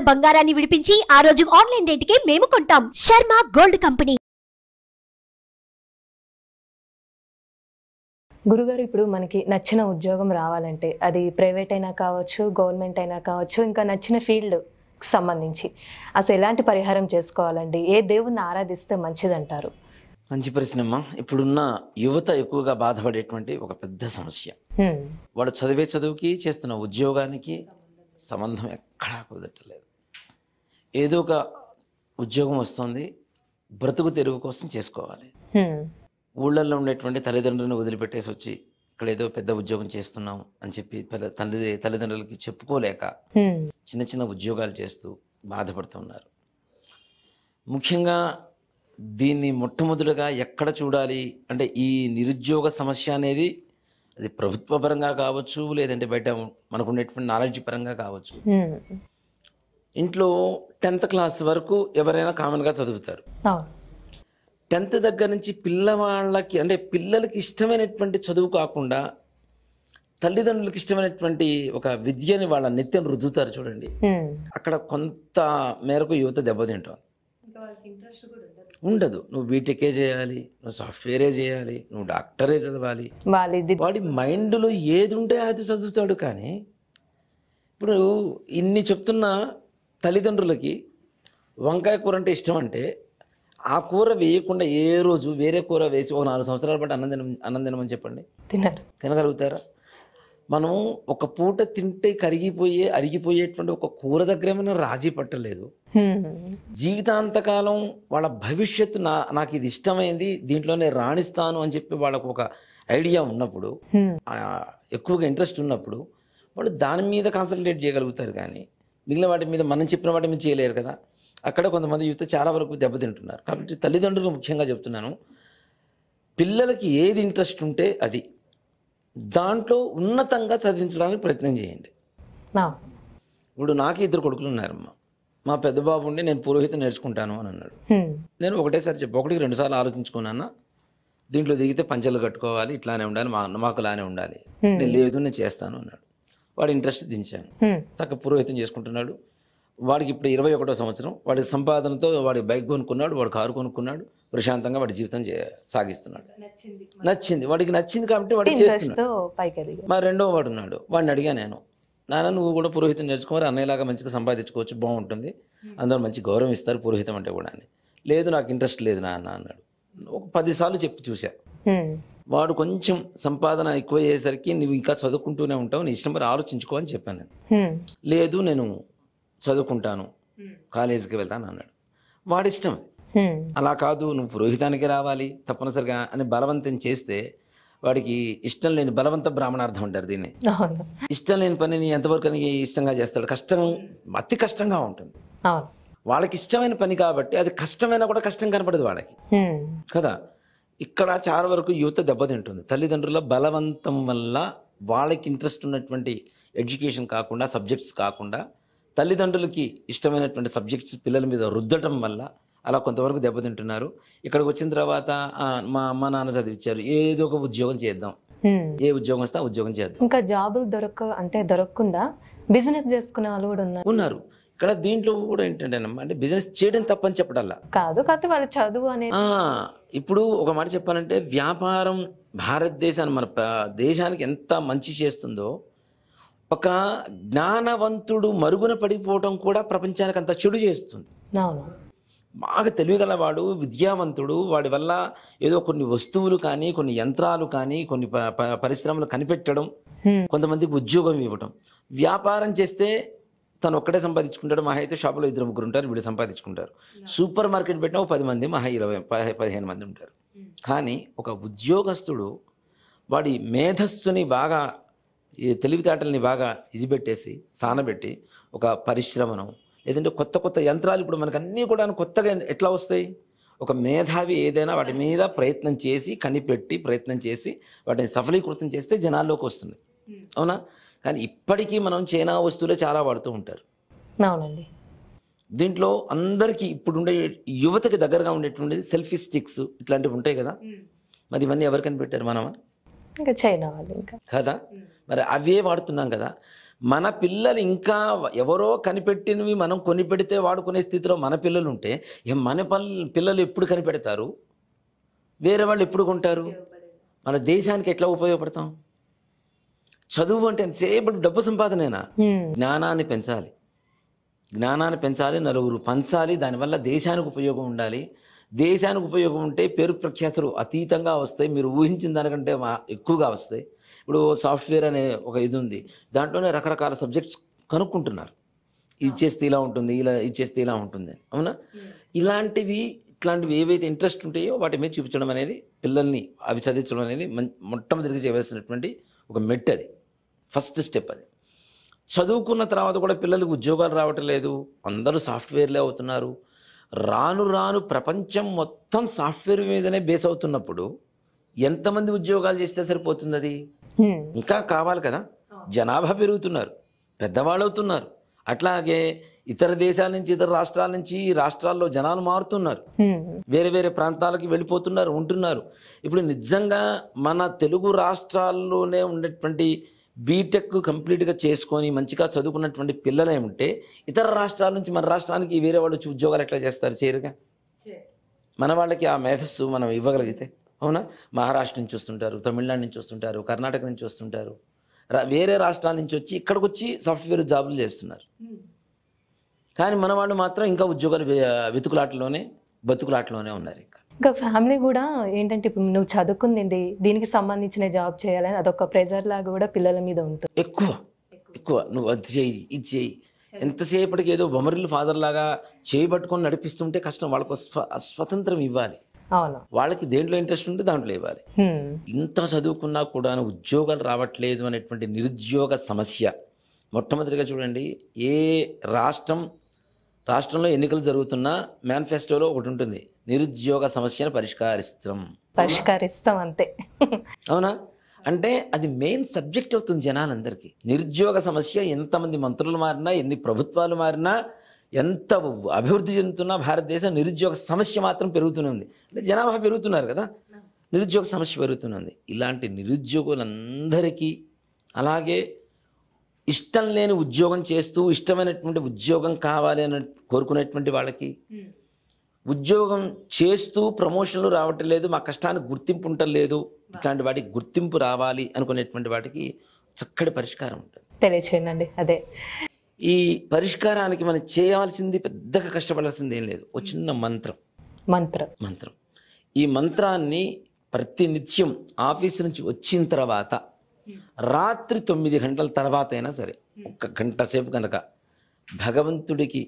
ఉన్న బంగారాన్ని విడిపించి ఆ రోజు ఆన్లైన్ కి మేము కొంటాం శర్మ గోల్డ్ కంపెనీ గురుగారు ఇప్పుడు మనకి నచ్చిన ఉద్యోగం రావాలంటే అది ప్రైవేట్ అయినా కావచ్చు గవర్నమెంట్ అయినా కావచ్చు ఇంకా నచ్చిన ఫీల్డ్ సంబంధించి అసలు ఎలాంటి పరిహారం చేసుకోవాలండి ఏ దేవుణ్ణి ఆరాధిస్తే మంచిదంటారు మంచి ప్రశ్న అమ్మా ఇప్పుడున్న యువత ఎక్కువగా బాధపడేటువంటి ఒక పెద్ద సమస్య వాళ్ళు చదివే చదువుకి చేస్తున్న ఉద్యోగానికి సంబంధం ఎక్కడా కుదరలేదు ఏదో ఒక ఉద్యోగం వస్తుంది బ్రతుకు తెరువు కోసం చేసుకోవాలి ఊళ్ళల్లో ఉండేటువంటి తల్లిదండ్రులను వదిలిపెట్టేసి వచ్చి ఇక్కడ ఏదో పెద్ద ఉద్యోగం చేస్తున్నాం అని చెప్పి పెద్ద తల్లి తల్లిదండ్రులకి చెప్పుకోలేక చిన్న చిన్న ఉద్యోగాలు చేస్తూ బాధపడుతున్నారు ముఖ్యంగా దీన్ని మొట్టమొదటిగా ఎక్కడ చూడాలి అంటే ఈ నిరుద్యోగ సమస్య అనేది అది ప్రభుత్వ పరంగా కావచ్చు లేదంటే బయట మనకు ఉండేటువంటి నాలెడ్జ్ పరంగా కావచ్చు ఇంట్లో టెన్త్ క్లాస్ వరకు ఎవరైనా కామన్గా చదువుతారు టెన్త్ దగ్గర నుంచి పిల్లవాళ్ళకి అంటే పిల్లలకి ఇష్టమైనటువంటి చదువు కాకుండా తల్లిదండ్రులకు ఇష్టమైనటువంటి ఒక విద్యని వాళ్ళ నిత్యం రుద్దుతారు చూడండి అక్కడ కొంత మేరకు యువత దెబ్బతింటాం ఉండదు నువ్వు బీటెకే చేయాలి నువ్వు సాఫ్ట్వేరే చేయాలి నువ్వు డాక్టరే చదవాలి వాడి మైండ్లో ఏది ఉంటే అది చదువుతాడు కానీ ఇప్పుడు ఇన్ని చెప్తున్నా తల్లిదండ్రులకి వంకాయ కూర అంటే ఇష్టం అంటే ఆ కూర వేయకుండా ఏ రోజు వేరే కూర వేసి ఒక నాలుగు సంవత్సరాల పాటు అన్నం తిన అన్నం తినమని చెప్పండి తినరు తినగలుగుతారా మనం ఒక పూట తింటే కరిగిపోయే అరిగిపోయేటువంటి ఒక కూర దగ్గర ఏమైనా రాజీ పట్టలేదు జీవితాంతకాలం వాళ్ళ భవిష్యత్తు నా నాకు ఇది ఇష్టమైంది దీంట్లోనే రాణిస్తాను అని చెప్పి వాళ్ళకు ఒక ఐడియా ఉన్నప్పుడు ఎక్కువగా ఇంట్రెస్ట్ ఉన్నప్పుడు వాళ్ళు దాని మీద కాన్సన్ట్రేట్ చేయగలుగుతారు కానీ మిగిలిన వాటి మీద మనం చెప్పిన వాటి మీద చేయలేరు కదా అక్కడ కొంతమంది యువత చాలా వరకు దెబ్బతింటున్నారు కాబట్టి తల్లిదండ్రులు ముఖ్యంగా చెప్తున్నాను పిల్లలకి ఏది ఇంట్రెస్ట్ ఉంటే అది దాంట్లో ఉన్నతంగా చదివించడానికి ప్రయత్నం చేయండి ఇప్పుడు నాకు ఇద్దరు కొడుకులు ఉన్నారమ్మ మా పెద్ద బాబు ఉండి నేను పురోహితం నేర్చుకుంటాను అని అన్నాడు నేను ఒకటేసారి చెప్పి ఒకటికి రెండుసార్లు ఆలోచించుకున్నాను దీంట్లో దిగితే పంచలు కట్టుకోవాలి ఇట్లానే ఉండాలి మా అన్నమాకులానే ఉండాలి నేను లేదు నేను చేస్తాను అన్నాడు వాడు ఇంట్రెస్ట్ దించాను చక్క పురోహితం చేసుకుంటున్నాడు వాడికి ఇప్పుడు ఇరవై ఒకటో సంవత్సరం వాడి సంపాదనతో వాడి బైక్ కొనుక్కున్నాడు వాడు కారు కొనుక్కున్నాడు ప్రశాంతంగా వాడి జీవితం సాగిస్తున్నాడు నచ్చింది వాడికి నచ్చింది కాబట్టి వాడు చేస్తున్నాడు మా రెండో వాడు ఉన్నాడు వాడిని అడిగా నేను నాన్న నువ్వు కూడా పురోహితం నేర్చుకోవాలి అన్నయ్యలాగా మంచిగా సంపాదించుకోవచ్చు బాగుంటుంది అందరూ మంచి గౌరవం ఇస్తారు పురోహితం అంటే కూడా అని లేదు నాకు ఇంట్రెస్ట్ లేదు నాన్న అన్నాడు ఒక పదిసార్లు చెప్పి చూశా వాడు కొంచెం సంపాదన ఎక్కువ అయ్యేసరికి నువ్వు ఇంకా చదువుకుంటూనే ఉంటావు నీ ఇష్టం మరి ఆలోచించుకో అని చెప్పాను నేను లేదు నేను చదువుకుంటాను కాలేజీకి వెళ్తాను అన్నాడు వాడిష్టం అలా కాదు నువ్వు పురోహితానికి రావాలి తప్పనిసరిగా అని బలవంతం చేస్తే వాడికి ఇష్టం లేని బలవంత బ్రాహ్మణార్థం అంటారు దీన్ని ఇష్టం లేని పనిని ఎంతవరకు ఇష్టంగా చేస్తాడు కష్టం అతి కష్టంగా ఉంటుంది వాళ్ళకి ఇష్టమైన పని కాబట్టి అది కష్టమైనా కూడా కష్టం కనపడదు వాళ్ళకి కదా ఇక్కడ చాలా వరకు యువత దెబ్బతింటుంది తల్లిదండ్రుల బలవంతం వల్ల వాళ్ళకి ఇంట్రెస్ట్ ఉన్నటువంటి ఎడ్యుకేషన్ కాకుండా సబ్జెక్ట్స్ కాకుండా తల్లిదండ్రులకి ఇష్టమైనటువంటి సబ్జెక్ట్స్ పిల్లల మీద రుద్దటం వల్ల అలా కొంతవరకు దెబ్బతింటున్నారు ఇక్కడికి వచ్చిన తర్వాత మా అమ్మ నాన్న చదివించారు ఏదో ఒక ఉద్యోగం చేద్దాం ఏ ఉద్యోగం వస్తే ఉద్యోగం చేద్దాం ఇంకా జాబులు దొరక అంటే దొరకకుండా బిజినెస్ చేసుకునే వాళ్ళు కూడా ఉన్నారు ఉన్నారు ఇక్కడ దీంట్లో కూడా ఏంటంటే అంటే బిజినెస్ చేయడం తప్పని చెప్పడల్లా కాదు కాకపోతే వాళ్ళు చదువు అని ఇప్పుడు ఒక మాట చెప్పాలంటే వ్యాపారం భారతదేశాన్ని మన దేశానికి ఎంత మంచి చేస్తుందో ఒక జ్ఞానవంతుడు మరుగున పడిపోవటం కూడా ప్రపంచానికి అంత చెడు చేస్తుంది బాగా తెలివిగలవాడు విద్యావంతుడు వాడి వల్ల ఏదో కొన్ని వస్తువులు కానీ కొన్ని యంత్రాలు కానీ కొన్ని పరిశ్రమలు కనిపెట్టడం కొంతమందికి ఉద్యోగం ఇవ్వడం వ్యాపారం చేస్తే తను ఒక్కడే సంపాదించుకుంటాడు మహా అయితే షాపులో ఇద్దరు ముగ్గురు ఉంటారు వీళ్ళు సంపాదించుకుంటారు సూపర్ మార్కెట్ పెట్టినా పది మంది మహా ఇరవై పదిహేను మంది ఉంటారు hmm. కానీ ఒక ఉద్యోగస్తుడు వాడి మేధస్సుని బాగా ఈ తెలివితేటల్ని బాగా ఇజిపెట్టేసి సానబెట్టి ఒక పరిశ్రమను లేదంటే కొత్త కొత్త యంత్రాలు ఇప్పుడు మనకు అన్నీ కూడా కొత్తగా ఎట్లా వస్తాయి ఒక మేధావి ఏదైనా వాటి మీద ప్రయత్నం చేసి కనిపెట్టి ప్రయత్నం చేసి వాటిని సఫలీకృతం చేస్తే జనాల్లోకి వస్తుంది hmm. అవునా కానీ ఇప్పటికీ మనం చైనా వస్తువులే చాలా వాడుతూ ఉంటారు అవునండి దీంట్లో అందరికీ ఇప్పుడుండే యువతకి దగ్గరగా ఉండేటువంటిది సెల్ఫీ స్టిక్స్ ఇట్లాంటివి ఉంటాయి కదా మరి ఇవన్నీ ఎవరు కనిపెట్టారు మనమా ఇంకా చైనా వాళ్ళు ఇంకా కదా మరి అవే వాడుతున్నాం కదా మన పిల్లలు ఇంకా ఎవరో కనిపెట్టినవి మనం కొని పెడితే వాడుకునే స్థితిలో మన పిల్లలు ఉంటే మన పిల్లలు ఎప్పుడు కనిపెడతారు వేరే వాళ్ళు ఎప్పుడు కొంటారు మన దేశానికి ఎట్లా ఉపయోగపడతాం చదువు అంటే ఎంతసేపు డబ్బు సంపాదనేనా జ్ఞానాన్ని పెంచాలి జ్ఞానాన్ని పెంచాలి నలుగురు పంచాలి దానివల్ల దేశానికి ఉపయోగం ఉండాలి దేశానికి ఉపయోగం ఉంటే పేరు ప్రఖ్యాతులు అతీతంగా వస్తాయి మీరు ఊహించిన దానికంటే ఎక్కువగా వస్తాయి ఇప్పుడు సాఫ్ట్వేర్ అనే ఒక ఇది ఉంది దాంట్లోనే రకరకాల సబ్జెక్ట్స్ కనుక్కుంటున్నారు ఇది చేస్తే ఇలా ఉంటుంది ఇలా ఇది చేస్తే ఇలా ఉంటుంది అవునా ఇలాంటివి ఇట్లాంటివి ఏవైతే ఇంట్రెస్ట్ ఉంటాయో వాటి మీద చూపించడం అనేది పిల్లల్ని అవి చదివించడం అనేది మొట్టమొదటిగా చేయవలసినటువంటి ఒక మెట్ అది ఫస్ట్ స్టెప్ అది చదువుకున్న తర్వాత కూడా పిల్లలకు ఉద్యోగాలు రావటం లేదు అందరూ సాఫ్ట్వేర్లే అవుతున్నారు రాను రాను ప్రపంచం మొత్తం సాఫ్ట్వేర్ మీదనే బేస్ అవుతున్నప్పుడు ఎంతమంది ఉద్యోగాలు చేస్తే సరిపోతుంది అది ఇంకా కావాలి కదా జనాభా పెరుగుతున్నారు పెద్దవాళ్ళు అవుతున్నారు అట్లాగే ఇతర దేశాల నుంచి ఇతర రాష్ట్రాల నుంచి రాష్ట్రాల్లో జనాలు మారుతున్నారు వేరే వేరే ప్రాంతాలకి వెళ్ళిపోతున్నారు ఉంటున్నారు ఇప్పుడు నిజంగా మన తెలుగు రాష్ట్రాల్లోనే ఉన్నటువంటి బీటెక్ కంప్లీట్గా చేసుకొని మంచిగా చదువుకున్నటువంటి పిల్లలు ఏముంటే ఇతర రాష్ట్రాల నుంచి మన రాష్ట్రానికి వేరే వాళ్ళు వచ్చి ఉద్యోగాలు ఎట్లా చేస్తారు చేరుగా మన వాళ్ళకి ఆ మేధస్సు మనం ఇవ్వగలిగితే అవునా మహారాష్ట్ర నుంచి వస్తుంటారు తమిళనాడు నుంచి వస్తుంటారు కర్ణాటక నుంచి వస్తుంటారు వేరే రాష్ట్రాల నుంచి వచ్చి ఇక్కడికి వచ్చి సాఫ్ట్వేర్ జాబులు చేస్తున్నారు కానీ మన వాళ్ళు మాత్రం ఇంకా ఉద్యోగాలు వెతుకులాటలోనే బతుకులాటలోనే ఉన్నారు ఇంకా ఇంకా ఫ్యామిలీ కూడా ఏంటంటే ఇప్పుడు నువ్వు చదువుకుందండి దీనికి సంబంధించిన జాబ్ చేయాలని అదొక ప్రెజర్ లాగా కూడా పిల్లల మీద ఉంటుంది ఎక్కువ ఎక్కువ నువ్వు అది చేయి ఇది చేయి ఎంతసేపటికి ఏదో బొమరిల్లు ఫాదర్ లాగా చేయబట్టుకొని నడిపిస్తుంటే కష్టం వాళ్ళకు స్వతంత్రం ఇవ్వాలి వాళ్ళకి దేంట్లో ఇంట్రెస్ట్ ఉంటే దాంట్లో ఇవ్వాలి ఇంత చదువుకున్నా కూడా ఉద్యోగాలు రావట్లేదు అనేటువంటి నిరుద్యోగ సమస్య మొట్టమొదటిగా చూడండి ఏ రాష్ట్రం రాష్ట్రంలో ఎన్నికలు జరుగుతున్న మేనిఫెస్టోలో ఒకటి ఉంటుంది నిరుద్యోగ సమస్యను పరిష్కరిస్తాం పరిష్కరిస్తాం అంతే అవునా అంటే అది మెయిన్ సబ్జెక్ట్ అవుతుంది జనాలందరికీ నిరుద్యోగ సమస్య ఎంతమంది మంత్రులు మారినా ఎన్ని ప్రభుత్వాలు మారినా ఎంత అభివృద్ధి చెందుతున్న భారతదేశం నిరుద్యోగ సమస్య మాత్రం పెరుగుతూనే ఉంది అంటే జనాభా పెరుగుతున్నారు కదా నిరుద్యోగ సమస్య పెరుగుతున్నది ఇలాంటి నిరుద్యోగులందరికీ అలాగే ఇష్టం లేని ఉద్యోగం చేస్తూ ఇష్టమైనటువంటి ఉద్యోగం కావాలి అని కోరుకునేటువంటి వాళ్ళకి hmm. ఉద్యోగం చేస్తూ ప్రమోషన్లు రావటం లేదు మా కష్టానికి గుర్తింపు ఉండటం లేదు ఇట్లాంటి వాటికి గుర్తింపు రావాలి అనుకునేటువంటి వాటికి చక్కటి పరిష్కారం ఉంటుంది తెలియచేయండి అదే ఈ పరిష్కారానికి మనం చేయవలసింది పెద్దగా కష్టపడాల్సింది ఏం లేదు ఒక hmm. చిన్న మంత్రం మంత్రం మంత్రం ఈ మంత్రాన్ని ప్రతినిత్యం ఆఫీస్ నుంచి వచ్చిన తర్వాత రాత్రి తొమ్మిది గంటల తర్వాత అయినా సరే ఒక్క గంట సేపు కనుక భగవంతుడికి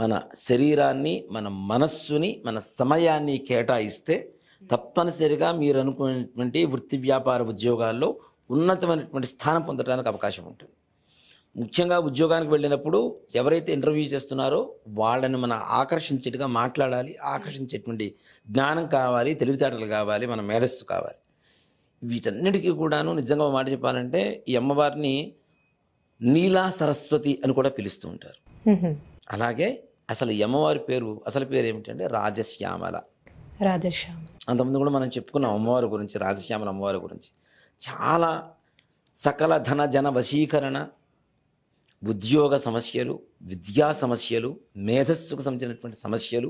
మన శరీరాన్ని మన మనస్సుని మన సమయాన్ని కేటాయిస్తే తప్పనిసరిగా మీరు అనుకునేటువంటి వృత్తి వ్యాపార ఉద్యోగాల్లో ఉన్నతమైనటువంటి స్థానం పొందడానికి అవకాశం ఉంటుంది ముఖ్యంగా ఉద్యోగానికి వెళ్ళినప్పుడు ఎవరైతే ఇంటర్వ్యూ చేస్తున్నారో వాళ్ళని మనం ఆకర్షించేట్టుగా మాట్లాడాలి ఆకర్షించేటువంటి జ్ఞానం కావాలి తెలివితేటలు కావాలి మన మేధస్సు కావాలి వీటన్నిటికీ కూడాను నిజంగా మాట చెప్పాలంటే ఈ అమ్మవారిని నీలా సరస్వతి అని కూడా పిలుస్తూ ఉంటారు అలాగే అసలు ఈ అమ్మవారి పేరు అసలు పేరు ఏమిటంటే రాజశ్యామల రాజశ్యామ అంతకుముందు కూడా మనం చెప్పుకున్నాం అమ్మవారి గురించి రాజశ్యామల అమ్మవారి గురించి చాలా సకల ధన జన వశీకరణ ఉద్యోగ సమస్యలు విద్యా సమస్యలు మేధస్సుకు సంబంధించినటువంటి సమస్యలు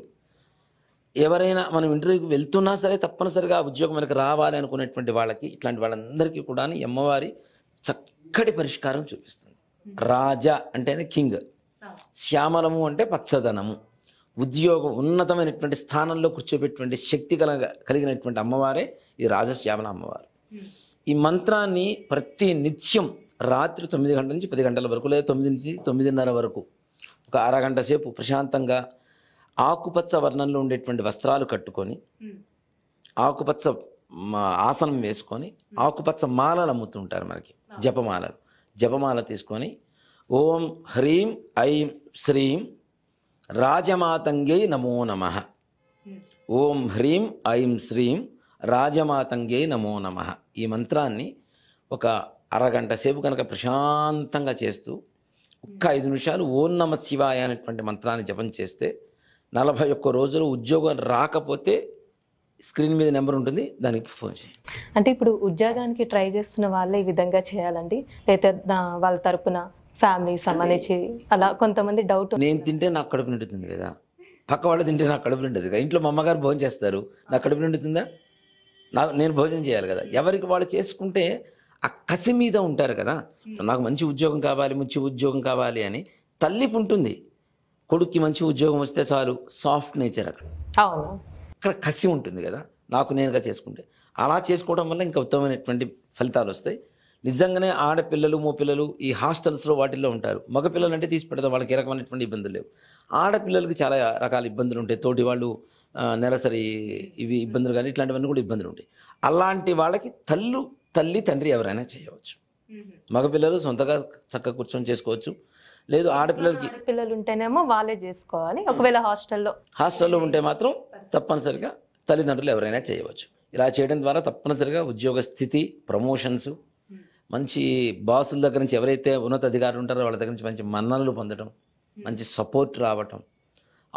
ఎవరైనా మనం ఇంటర్వ్యూకి వెళ్తున్నా సరే తప్పనిసరిగా ఉద్యోగం మనకు రావాలి అనుకునేటువంటి వాళ్ళకి ఇట్లాంటి వాళ్ళందరికీ కూడా అమ్మవారి చక్కటి పరిష్కారం చూపిస్తుంది రాజా అంటేనే కింగ్ శ్యామలము అంటే పచ్చదనము ఉద్యోగం ఉన్నతమైనటువంటి స్థానంలో కూర్చోబెటువంటి శక్తి కల కలిగినటువంటి అమ్మవారే ఈ రాజశ్యామల అమ్మవారు ఈ మంత్రాన్ని ప్రతి నిత్యం రాత్రి తొమ్మిది గంటల నుంచి పది గంటల వరకు లేదా తొమ్మిది నుంచి తొమ్మిదిన్నర వరకు ఒక అరగంట సేపు ప్రశాంతంగా ఆకుపచ్చ వర్ణంలో ఉండేటువంటి వస్త్రాలు కట్టుకొని ఆకుపచ్చ ఆసనం వేసుకొని ఆకుపచ్చ మాలలు అమ్ముతుంటారు మనకి జపమాలలు జపమాల తీసుకొని ఓం హ్రీం ఐం శ్రీం రాజమాతంగై నమో నమ ఓం హ్రీం ఐం శ్రీం రాజమాతంగై నమో నమ ఈ మంత్రాన్ని ఒక అరగంట సేపు కనుక ప్రశాంతంగా చేస్తూ ఒక్క ఐదు నిమిషాలు ఓం నమ శివాయ అనేటువంటి మంత్రాన్ని జపం చేస్తే నలభై ఒక్క రోజులు ఉద్యోగాలు రాకపోతే స్క్రీన్ మీద నెంబర్ ఉంటుంది దానికి ఫోన్ చేయండి అంటే ఇప్పుడు ఉద్యోగానికి ట్రై చేస్తున్న వాళ్ళే ఈ విధంగా చేయాలండి లేకపోతే వాళ్ళ తరపున ఫ్యామిలీ సంబంధించి అలా కొంతమంది డౌట్ నేను తింటే నాకు కడుపు నిండుతుంది కదా పక్క వాళ్ళు తింటే నాకు కడుపు నిండదు కదా ఇంట్లో మా అమ్మగారు భోజనం చేస్తారు నాకు కడుపు నిండుతుందా నాకు నేను భోజనం చేయాలి కదా ఎవరికి వాళ్ళు చేసుకుంటే ఆ కసి మీద ఉంటారు కదా నాకు మంచి ఉద్యోగం కావాలి మంచి ఉద్యోగం కావాలి అని తల్లికి ఉంటుంది కొడుక్కి మంచి ఉద్యోగం వస్తే చాలు సాఫ్ట్ నేచర్ అక్కడ అక్కడ కసి ఉంటుంది కదా నాకు నేనుగా చేసుకుంటే అలా చేసుకోవడం వల్ల ఇంకా ఉత్తమమైనటువంటి ఫలితాలు వస్తాయి నిజంగానే ఆడపిల్లలు మో పిల్లలు ఈ హాస్టల్స్లో వాటిల్లో ఉంటారు మగపిల్లలు అంటే తీసి పెడతాం వాళ్ళకి ఏ రకమైనటువంటి ఇబ్బందులు లేవు ఆడపిల్లలకి చాలా రకాల ఇబ్బందులు ఉంటాయి తోటి వాళ్ళు నెలసరి ఇవి ఇబ్బందులు కానీ ఇట్లాంటివన్నీ కూడా ఇబ్బందులు ఉంటాయి అలాంటి వాళ్ళకి తల్లు తల్లి తండ్రి ఎవరైనా చేయవచ్చు మగపిల్లలు సొంతగా చక్కగా కూర్చొని చేసుకోవచ్చు లేదు ఆడపిల్లలకి పిల్లలు ఉంటేనేమో వాళ్ళే చేసుకోవాలి ఒకవేళ హాస్టల్లో హాస్టల్లో ఉంటే మాత్రం తప్పనిసరిగా తల్లిదండ్రులు ఎవరైనా చేయవచ్చు ఇలా చేయడం ద్వారా తప్పనిసరిగా ఉద్యోగ స్థితి ప్రమోషన్స్ hmm. మంచి బాసుల దగ్గర నుంచి ఎవరైతే ఉన్నత అధికారులు ఉంటారో వాళ్ళ దగ్గర నుంచి మంచి మన్ననలు పొందడం hmm. మంచి సపోర్ట్ రావటం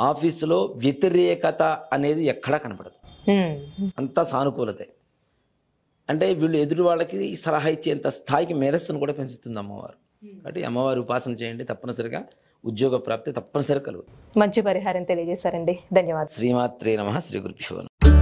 ఆఫీసులో వ్యతిరేకత అనేది ఎక్కడా కనపడదు hmm. అంతా సానుకూలత అంటే వీళ్ళు ఎదురు వాళ్ళకి సలహా ఇచ్చేంత స్థాయికి మేధస్సును కూడా పెంచుతుంది అమ్మవారు కాబట్టి అమ్మవారి ఉపాసన చేయండి తప్పనిసరిగా ఉద్యోగ ప్రాప్తి తప్పనిసరి కలుగుతుంది మంచి పరిహారం తెలియజేశారండి ధన్యవాదాలు శ్రీమాత్రే నమ శ్రీ గురుభ్యో